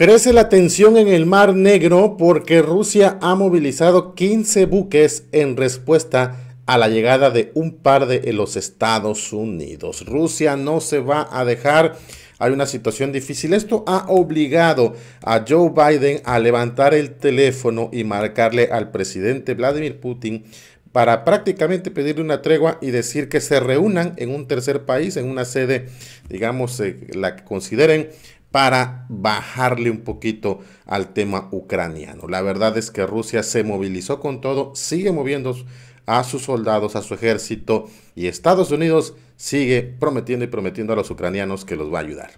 Crece la tensión en el Mar Negro porque Rusia ha movilizado 15 buques en respuesta a la llegada de un par de los Estados Unidos. Rusia no se va a dejar. Hay una situación difícil. Esto ha obligado a Joe Biden a levantar el teléfono y marcarle al presidente Vladimir Putin para prácticamente pedirle una tregua y decir que se reúnan en un tercer país, en una sede, digamos, eh, la que consideren para bajarle un poquito al tema ucraniano. La verdad es que Rusia se movilizó con todo, sigue moviendo a sus soldados, a su ejército y Estados Unidos sigue prometiendo y prometiendo a los ucranianos que los va a ayudar.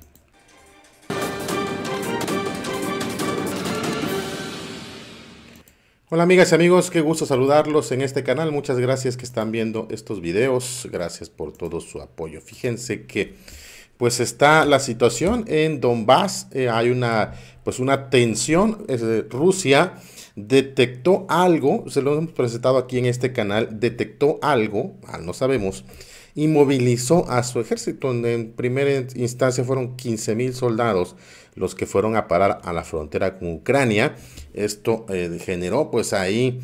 Hola amigas y amigos, qué gusto saludarlos en este canal. Muchas gracias que están viendo estos videos. Gracias por todo su apoyo. Fíjense que pues está la situación en Donbass, eh, hay una, pues una tensión, eh, Rusia detectó algo, se lo hemos presentado aquí en este canal, detectó algo, ah, no sabemos, y movilizó a su ejército, en primera instancia fueron 15 mil soldados los que fueron a parar a la frontera con Ucrania, esto eh, generó pues ahí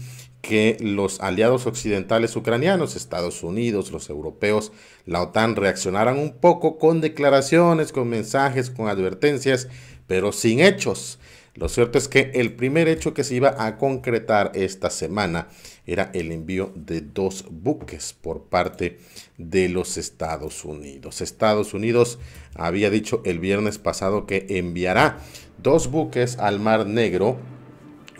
que los aliados occidentales ucranianos, Estados Unidos, los europeos, la OTAN reaccionaran un poco con declaraciones, con mensajes, con advertencias, pero sin hechos. Lo cierto es que el primer hecho que se iba a concretar esta semana era el envío de dos buques por parte de los Estados Unidos. Estados Unidos había dicho el viernes pasado que enviará dos buques al Mar Negro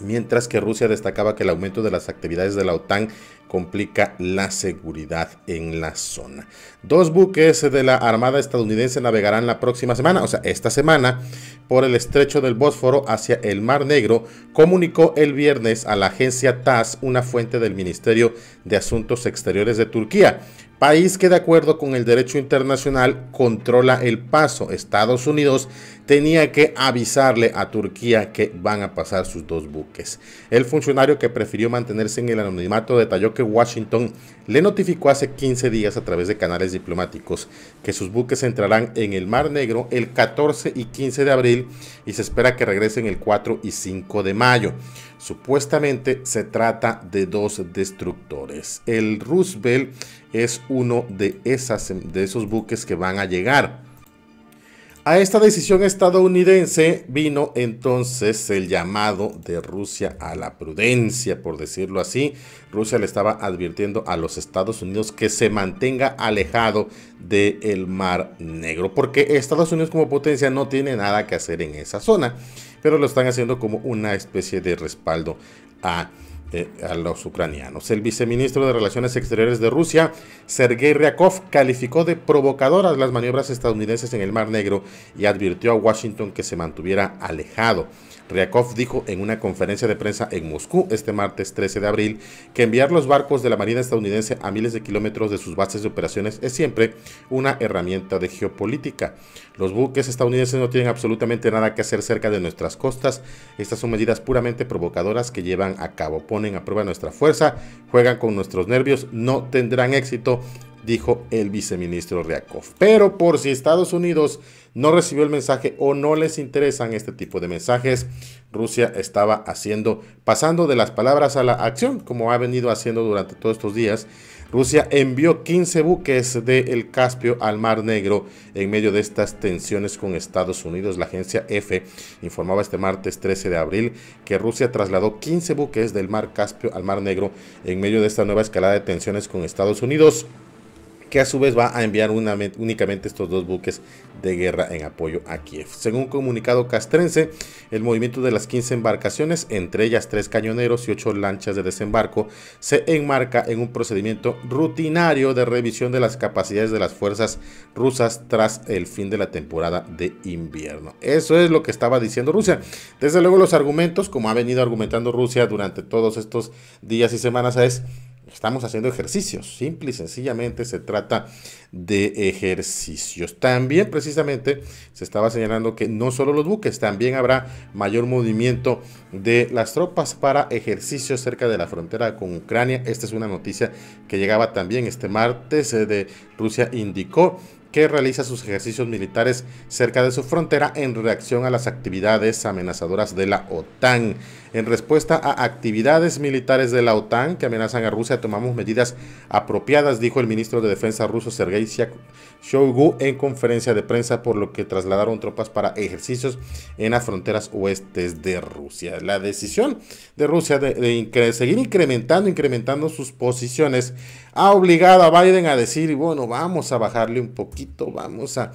mientras que Rusia destacaba que el aumento de las actividades de la OTAN complica la seguridad en la zona. Dos buques de la Armada estadounidense navegarán la próxima semana, o sea, esta semana, por el estrecho del Bósforo hacia el Mar Negro, comunicó el viernes a la agencia TASS, una fuente del Ministerio de Asuntos Exteriores de Turquía. País que de acuerdo con el derecho internacional controla el paso, Estados Unidos tenía que avisarle a Turquía que van a pasar sus dos buques. El funcionario que prefirió mantenerse en el anonimato detalló que Washington le notificó hace 15 días a través de canales diplomáticos que sus buques entrarán en el Mar Negro el 14 y 15 de abril y se espera que regresen el 4 y 5 de mayo. Supuestamente se trata de dos destructores. El Roosevelt es uno de, de esos buques que van a llegar. A esta decisión estadounidense vino entonces el llamado de Rusia a la prudencia, por decirlo así. Rusia le estaba advirtiendo a los Estados Unidos que se mantenga alejado del Mar Negro, porque Estados Unidos como potencia no tiene nada que hacer en esa zona, pero lo están haciendo como una especie de respaldo a eh, a los ucranianos. El viceministro de Relaciones Exteriores de Rusia, Sergei Ryakov, calificó de provocadoras las maniobras estadounidenses en el Mar Negro y advirtió a Washington que se mantuviera alejado. Ryakov dijo en una conferencia de prensa en Moscú este martes 13 de abril que enviar los barcos de la Marina estadounidense a miles de kilómetros de sus bases de operaciones es siempre una herramienta de geopolítica. Los buques estadounidenses no tienen absolutamente nada que hacer cerca de nuestras costas. Estas son medidas puramente provocadoras que llevan a cabo ponen a prueba nuestra fuerza, juegan con nuestros nervios, no tendrán éxito, dijo el viceministro Ryakov. Pero por si Estados Unidos no recibió el mensaje o no les interesan este tipo de mensajes. Rusia estaba haciendo, pasando de las palabras a la acción, como ha venido haciendo durante todos estos días. Rusia envió 15 buques del Caspio al Mar Negro en medio de estas tensiones con Estados Unidos. La agencia F informaba este martes 13 de abril que Rusia trasladó 15 buques del Mar Caspio al Mar Negro en medio de esta nueva escalada de tensiones con Estados Unidos que a su vez va a enviar únicamente estos dos buques de guerra en apoyo a Kiev. Según un comunicado castrense, el movimiento de las 15 embarcaciones, entre ellas tres cañoneros y ocho lanchas de desembarco, se enmarca en un procedimiento rutinario de revisión de las capacidades de las fuerzas rusas tras el fin de la temporada de invierno. Eso es lo que estaba diciendo Rusia. Desde luego los argumentos, como ha venido argumentando Rusia durante todos estos días y semanas, es Estamos haciendo ejercicios, simple y sencillamente se trata de ejercicios. También precisamente se estaba señalando que no solo los buques, también habrá mayor movimiento de las tropas para ejercicios cerca de la frontera con Ucrania. Esta es una noticia que llegaba también este martes eh, de Rusia, indicó que realiza sus ejercicios militares cerca de su frontera en reacción a las actividades amenazadoras de la OTAN. En respuesta a actividades militares de la OTAN que amenazan a Rusia, tomamos medidas apropiadas, dijo el ministro de Defensa ruso Sergei Shoigu en conferencia de prensa, por lo que trasladaron tropas para ejercicios en las fronteras oestes de Rusia. La decisión de Rusia de, de seguir incrementando, incrementando sus posiciones ha obligado a Biden a decir, bueno, vamos a bajarle un poquito, vamos a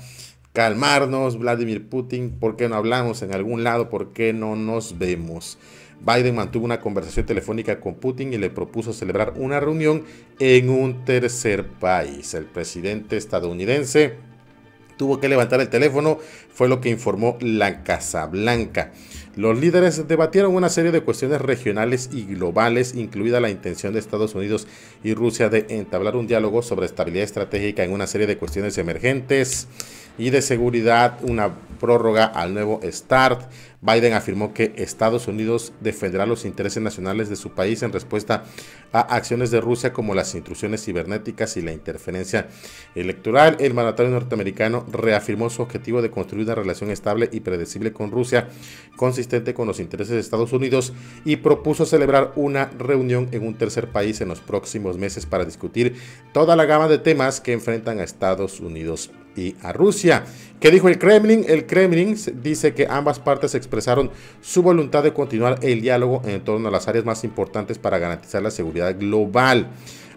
calmarnos, Vladimir Putin, ¿por qué no hablamos en algún lado? ¿Por qué no nos vemos? Biden mantuvo una conversación telefónica con Putin y le propuso celebrar una reunión en un tercer país. El presidente estadounidense tuvo que levantar el teléfono, fue lo que informó la Casa Blanca. Los líderes debatieron una serie de cuestiones regionales y globales, incluida la intención de Estados Unidos y Rusia de entablar un diálogo sobre estabilidad estratégica en una serie de cuestiones emergentes y de seguridad, una prórroga al nuevo START. Biden afirmó que Estados Unidos defenderá los intereses nacionales de su país en respuesta a acciones de Rusia como las intrusiones cibernéticas y la interferencia electoral. El mandatario norteamericano reafirmó su objetivo de construir una relación estable y predecible con Rusia, consistente con los intereses de Estados Unidos, y propuso celebrar una reunión en un tercer país en los próximos meses para discutir toda la gama de temas que enfrentan a Estados Unidos y a Rusia. ¿Qué dijo el Kremlin? El Kremlin dice que ambas partes expresaron su voluntad de continuar el diálogo en torno a las áreas más importantes para garantizar la seguridad global.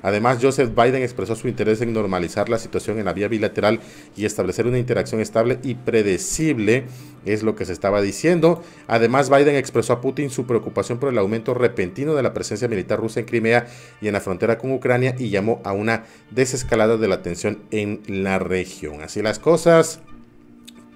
Además, Joseph Biden expresó su interés en normalizar la situación en la vía bilateral y establecer una interacción estable y predecible, es lo que se estaba diciendo. Además, Biden expresó a Putin su preocupación por el aumento repentino de la presencia militar rusa en Crimea y en la frontera con Ucrania y llamó a una desescalada de la tensión en la región. Así las cosas.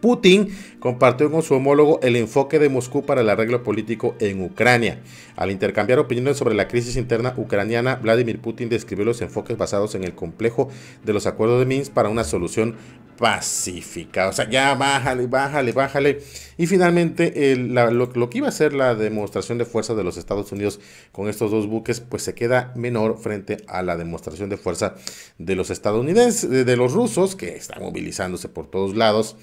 Putin compartió con su homólogo el enfoque de Moscú para el arreglo político en Ucrania. Al intercambiar opiniones sobre la crisis interna ucraniana, Vladimir Putin describió los enfoques basados en el complejo de los acuerdos de Minsk para una solución pacífica. O sea, ya bájale, bájale, bájale. Y finalmente, lo, que iba a ser la demostración de fuerza de los Estados Unidos con estos dos buques, pues se queda menor frente a la demostración de fuerza de los estadounidenses, de, de los rusos, que están movilizándose por todos lados.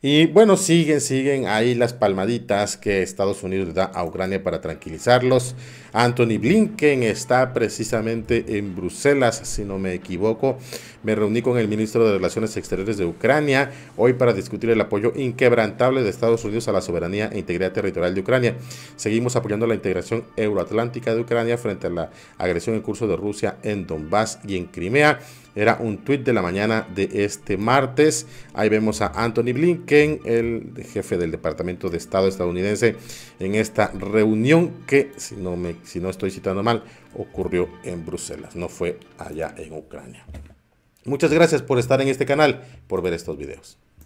Y bueno, siguen, siguen ahí las palmaditas que Estados Unidos le da a Ucrania para tranquilizarlos. Anthony Blinken está precisamente en Bruselas, si no me equivoco. Me reuní con el ministro de Relaciones Exteriores de Ucrania hoy para discutir el apoyo inquebrantable de Estados Unidos a la soberanía e integridad territorial de Ucrania. Seguimos apoyando la integración euroatlántica de Ucrania frente a la agresión en curso de Rusia en Donbass y en Crimea. Era un tuit de la mañana de este martes. Ahí vemos a Anthony Blinken, el jefe del Departamento de Estado estadounidense, en esta reunión que, si no, me, si no estoy citando mal, ocurrió en Bruselas, no fue allá en Ucrania. Muchas gracias por estar en este canal, por ver estos videos.